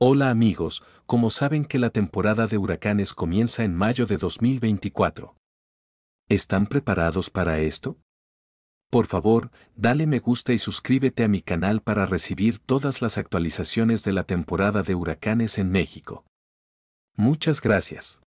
Hola amigos, como saben que la temporada de huracanes comienza en mayo de 2024. ¿Están preparados para esto? Por favor, dale me gusta y suscríbete a mi canal para recibir todas las actualizaciones de la temporada de huracanes en México. Muchas gracias.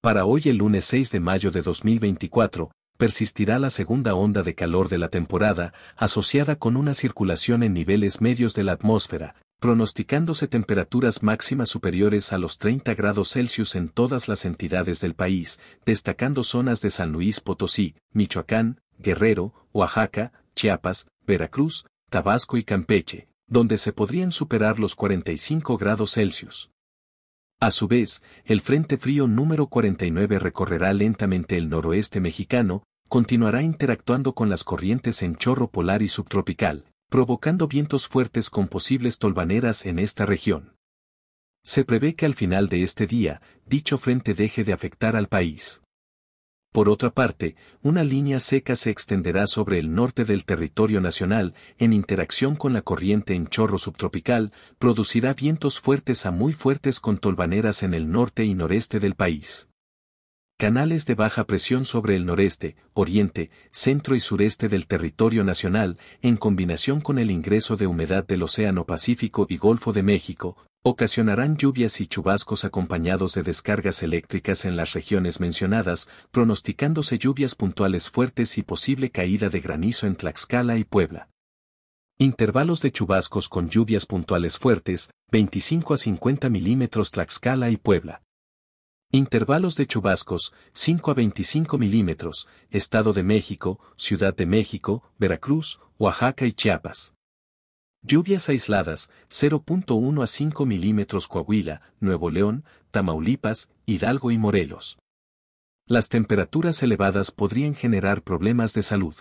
Para hoy el lunes 6 de mayo de 2024, persistirá la segunda onda de calor de la temporada, asociada con una circulación en niveles medios de la atmósfera, pronosticándose temperaturas máximas superiores a los 30 grados Celsius en todas las entidades del país, destacando zonas de San Luis Potosí, Michoacán, Guerrero, Oaxaca, Chiapas, Veracruz, Tabasco y Campeche, donde se podrían superar los 45 grados Celsius. A su vez, el Frente Frío número 49 recorrerá lentamente el noroeste mexicano, continuará interactuando con las corrientes en chorro polar y subtropical, provocando vientos fuertes con posibles tolvaneras en esta región. Se prevé que al final de este día, dicho frente deje de afectar al país. Por otra parte, una línea seca se extenderá sobre el norte del territorio nacional, en interacción con la corriente en chorro subtropical, producirá vientos fuertes a muy fuertes con tolvaneras en el norte y noreste del país. Canales de baja presión sobre el noreste, oriente, centro y sureste del territorio nacional, en combinación con el ingreso de humedad del Océano Pacífico y Golfo de México, ocasionarán lluvias y chubascos acompañados de descargas eléctricas en las regiones mencionadas, pronosticándose lluvias puntuales fuertes y posible caída de granizo en Tlaxcala y Puebla. Intervalos de chubascos con lluvias puntuales fuertes, 25 a 50 milímetros Tlaxcala y Puebla. Intervalos de chubascos, 5 a 25 milímetros, Estado de México, Ciudad de México, Veracruz, Oaxaca y Chiapas. Lluvias aisladas, 0.1 a 5 milímetros Coahuila, Nuevo León, Tamaulipas, Hidalgo y Morelos. Las temperaturas elevadas podrían generar problemas de salud.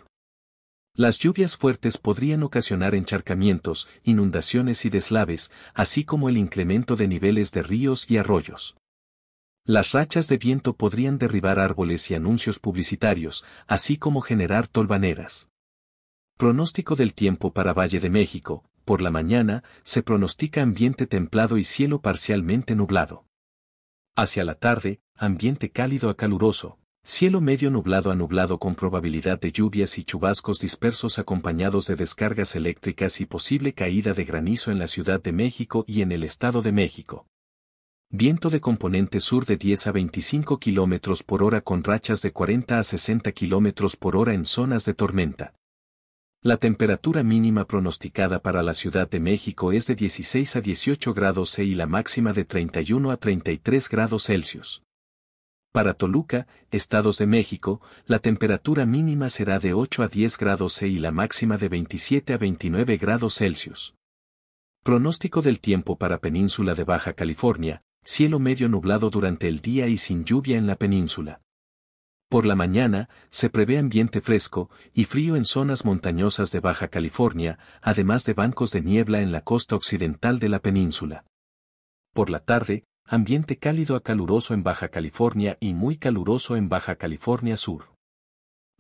Las lluvias fuertes podrían ocasionar encharcamientos, inundaciones y deslaves, así como el incremento de niveles de ríos y arroyos. Las rachas de viento podrían derribar árboles y anuncios publicitarios, así como generar tolvaneras. Pronóstico del tiempo para Valle de México. Por la mañana, se pronostica ambiente templado y cielo parcialmente nublado. Hacia la tarde, ambiente cálido a caluroso, cielo medio nublado a nublado con probabilidad de lluvias y chubascos dispersos acompañados de descargas eléctricas y posible caída de granizo en la Ciudad de México y en el Estado de México. Viento de componente sur de 10 a 25 km por hora con rachas de 40 a 60 km por hora en zonas de tormenta. La temperatura mínima pronosticada para la Ciudad de México es de 16 a 18 grados C y la máxima de 31 a 33 grados Celsius. Para Toluca, Estados de México, la temperatura mínima será de 8 a 10 grados C y la máxima de 27 a 29 grados Celsius. Pronóstico del tiempo para Península de Baja California, Cielo medio nublado durante el día y sin lluvia en la península. Por la mañana, se prevé ambiente fresco y frío en zonas montañosas de Baja California, además de bancos de niebla en la costa occidental de la península. Por la tarde, ambiente cálido a caluroso en Baja California y muy caluroso en Baja California Sur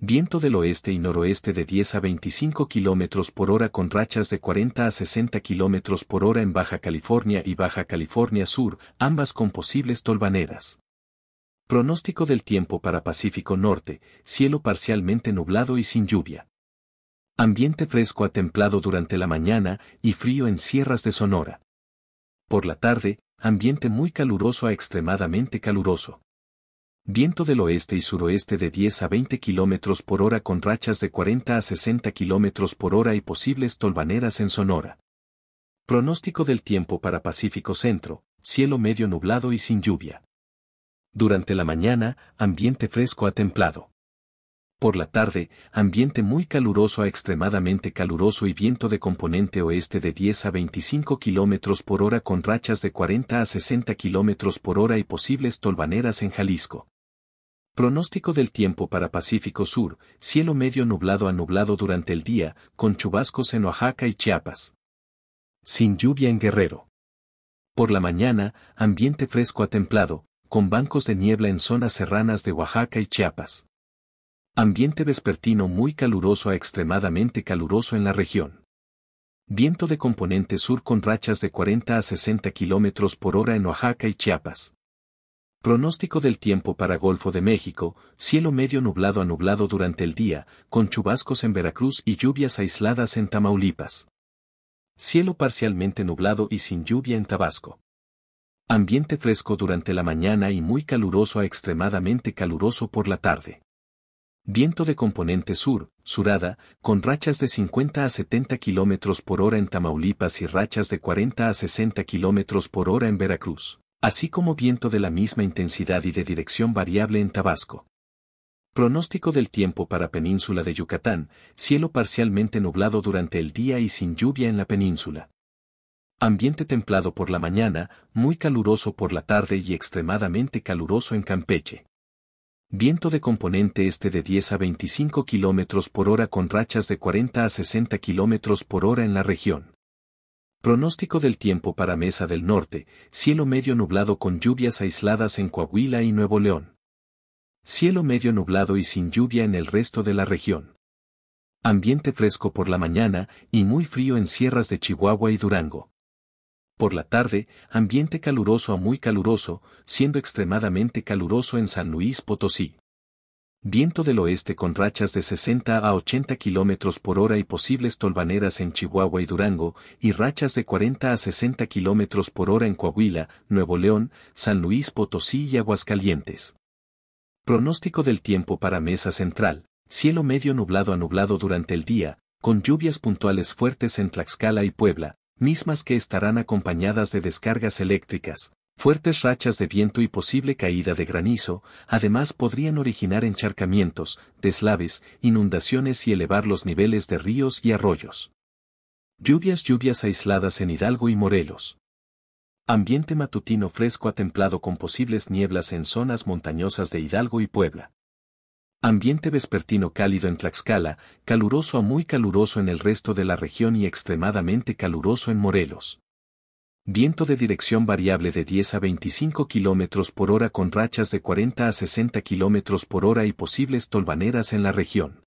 viento del oeste y noroeste de 10 a 25 km por hora con rachas de 40 a 60 km por hora en Baja California y Baja California Sur, ambas con posibles tolvaneras. Pronóstico del tiempo para Pacífico Norte, cielo parcialmente nublado y sin lluvia. Ambiente fresco a templado durante la mañana y frío en sierras de Sonora. Por la tarde, ambiente muy caluroso a extremadamente caluroso. Viento del oeste y suroeste de 10 a 20 km por hora con rachas de 40 a 60 km por hora y posibles tolvaneras en Sonora. Pronóstico del tiempo para Pacífico Centro, cielo medio nublado y sin lluvia. Durante la mañana, ambiente fresco a templado. Por la tarde, ambiente muy caluroso a extremadamente caluroso y viento de componente oeste de 10 a 25 km por hora con rachas de 40 a 60 km por hora y posibles tolvaneras en Jalisco. Pronóstico del tiempo para Pacífico Sur, cielo medio nublado a nublado durante el día, con chubascos en Oaxaca y Chiapas. Sin lluvia en Guerrero. Por la mañana, ambiente fresco a templado, con bancos de niebla en zonas serranas de Oaxaca y Chiapas. Ambiente vespertino muy caluroso a extremadamente caluroso en la región. Viento de componente sur con rachas de 40 a 60 km por hora en Oaxaca y Chiapas. Pronóstico del tiempo para Golfo de México, cielo medio nublado a nublado durante el día, con chubascos en Veracruz y lluvias aisladas en Tamaulipas. Cielo parcialmente nublado y sin lluvia en Tabasco. Ambiente fresco durante la mañana y muy caluroso a extremadamente caluroso por la tarde. Viento de componente sur, surada, con rachas de 50 a 70 km por hora en Tamaulipas y rachas de 40 a 60 km por hora en Veracruz, así como viento de la misma intensidad y de dirección variable en Tabasco. Pronóstico del tiempo para península de Yucatán, cielo parcialmente nublado durante el día y sin lluvia en la península. Ambiente templado por la mañana, muy caluroso por la tarde y extremadamente caluroso en Campeche. Viento de componente este de 10 a 25 km por hora con rachas de 40 a 60 km por hora en la región. Pronóstico del tiempo para Mesa del Norte, cielo medio nublado con lluvias aisladas en Coahuila y Nuevo León. Cielo medio nublado y sin lluvia en el resto de la región. Ambiente fresco por la mañana y muy frío en sierras de Chihuahua y Durango. Por la tarde, ambiente caluroso a muy caluroso, siendo extremadamente caluroso en San Luis Potosí. Viento del oeste con rachas de 60 a 80 km por hora y posibles tolvaneras en Chihuahua y Durango, y rachas de 40 a 60 km por hora en Coahuila, Nuevo León, San Luis Potosí y Aguascalientes. Pronóstico del tiempo para Mesa Central. Cielo medio nublado a nublado durante el día, con lluvias puntuales fuertes en Tlaxcala y Puebla, mismas que estarán acompañadas de descargas eléctricas, fuertes rachas de viento y posible caída de granizo, además podrían originar encharcamientos, deslaves, inundaciones y elevar los niveles de ríos y arroyos. Lluvias lluvias aisladas en Hidalgo y Morelos. Ambiente matutino fresco atemplado con posibles nieblas en zonas montañosas de Hidalgo y Puebla. Ambiente vespertino cálido en Tlaxcala, caluroso a muy caluroso en el resto de la región y extremadamente caluroso en Morelos. Viento de dirección variable de 10 a 25 km por hora con rachas de 40 a 60 km por hora y posibles tolvaneras en la región.